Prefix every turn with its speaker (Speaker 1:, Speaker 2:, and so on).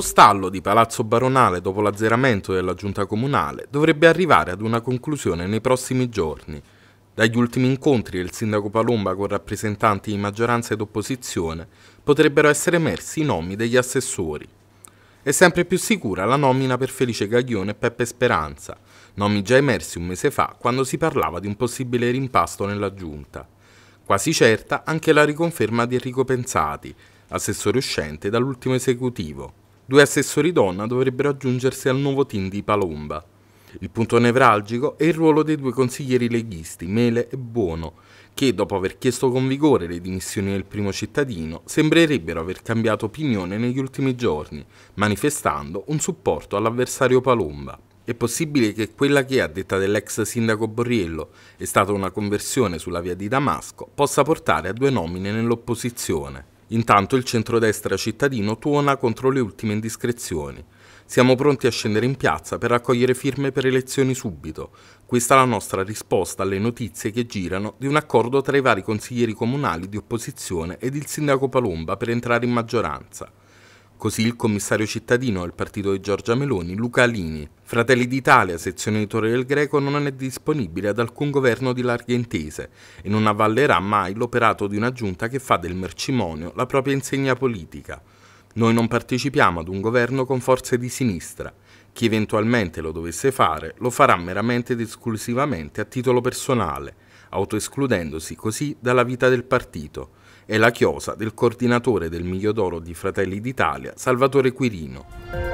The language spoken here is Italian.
Speaker 1: Lo stallo di Palazzo Baronale dopo l'azzeramento della giunta comunale dovrebbe arrivare ad una conclusione nei prossimi giorni. Dagli ultimi incontri del sindaco Palomba con rappresentanti di maggioranza ed opposizione potrebbero essere emersi i nomi degli assessori. È sempre più sicura la nomina per Felice Gaglione e Peppe Speranza, nomi già emersi un mese fa quando si parlava di un possibile rimpasto nella giunta. Quasi certa anche la riconferma di Enrico Pensati, assessore uscente dall'ultimo esecutivo. Due assessori donna dovrebbero aggiungersi al nuovo team di Palomba. Il punto nevralgico è il ruolo dei due consiglieri leghisti, Mele e Buono, che dopo aver chiesto con vigore le dimissioni del primo cittadino, sembrerebbero aver cambiato opinione negli ultimi giorni, manifestando un supporto all'avversario Palomba. È possibile che quella che, a detta dell'ex sindaco Borriello, è stata una conversione sulla via di Damasco, possa portare a due nomine nell'opposizione. Intanto il centrodestra cittadino tuona contro le ultime indiscrezioni. Siamo pronti a scendere in piazza per raccogliere firme per elezioni subito. Questa è la nostra risposta alle notizie che girano di un accordo tra i vari consiglieri comunali di opposizione ed il sindaco Palomba per entrare in maggioranza. Così il commissario cittadino del partito di Giorgia Meloni, Luca Alini, Fratelli d'Italia, sezione di Torre del Greco, non è disponibile ad alcun governo di larghe intese e non avvallerà mai l'operato di una giunta che fa del mercimonio la propria insegna politica. Noi non partecipiamo ad un governo con forze di sinistra. Chi eventualmente lo dovesse fare lo farà meramente ed esclusivamente a titolo personale, autoescludendosi così dalla vita del partito è la chiosa del coordinatore del Miglio d'Oro di Fratelli d'Italia, Salvatore Quirino.